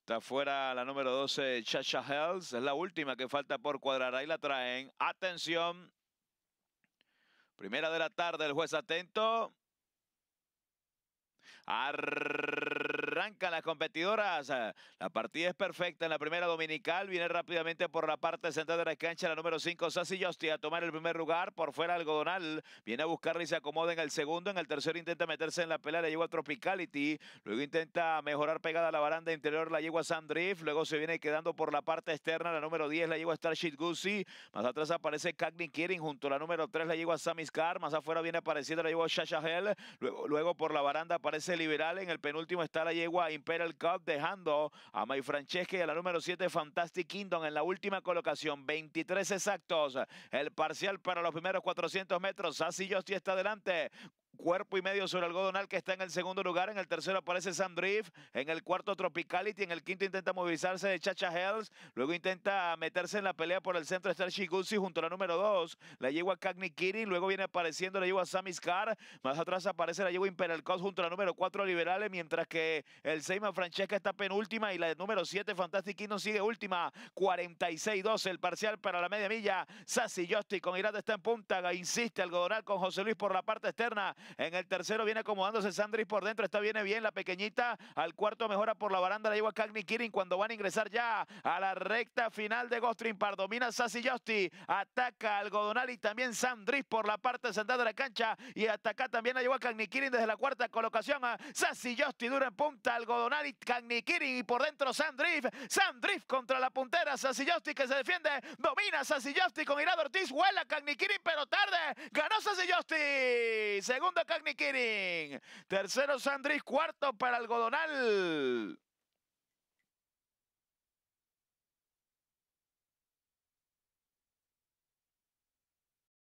Está fuera la número 12, Chacha Hells. Es la última que falta por cuadrar. Ahí la traen. Atención. Primera de la tarde, el juez atento. Arr las competidoras. Eh, la partida es perfecta en la primera dominical. Viene rápidamente por la parte central de la cancha la número 5, Sassi Josti, a tomar el primer lugar. Por fuera algodonal. Viene a buscarla y se acomoda en el segundo. En el tercero intenta meterse en la pelea. la llegó a Tropicality. Luego intenta mejorar pegada a la baranda interior. La yegua Sandrift. Luego se viene quedando por la parte externa. La número 10 la yegua Starship Guzzi. Más atrás aparece Cagney Kiering junto a la número 3 la yegua Samiscar. Más afuera viene apareciendo la yegua Shasha Hell. Luego, luego por la baranda aparece Liberal. En el penúltimo está la yegua Imperial Cup, dejando a May Francesca y a la número 7 Fantastic Kingdom en la última colocación. 23 exactos. El parcial para los primeros 400 metros. Sassi Yosti está adelante cuerpo y medio sobre algodonal que está en el segundo lugar. En el tercero aparece Sam En el cuarto Tropicality. En el quinto intenta movilizarse de Chacha Hells. Luego intenta meterse en la pelea por el centro Star Shiguzi junto a la número dos, La yegua Cagni Kiri. Luego viene apareciendo la yegua Sammy Más atrás aparece la yegua Imperial junto a la número cuatro Liberales. Mientras que el Seima Francesca está penúltima y la de número siete Fantastic Kingdom sigue última. 46-12 el parcial para la media milla. Sassi Justy con Irate está en punta. Insiste algodonal con José Luis por la parte externa. En el tercero viene acomodándose Sandris por dentro. Esta viene bien la pequeñita. Al cuarto mejora por la baranda. La lleva Cagney Kirin cuando van a ingresar ya a la recta final de Gostrim. Par. Domina Sassi Yosti. Ataca al y también Sandris por la parte central de la cancha. Y ataca también la lleva Cagney Kirin desde la cuarta colocación. A Sassi Yosti dura en punta. Algodonal y Cagney Kirin. Y por dentro Sandrif. Sandrif contra la puntera. Sassi Yosti que se defiende. Domina Sassi Yosti con Irado Ortiz. Huela Cagney Kirin pero tarde. Ganó Sassi Yosti. Segunda Cagney Tercero, Sandris. Cuarto para Algodonal.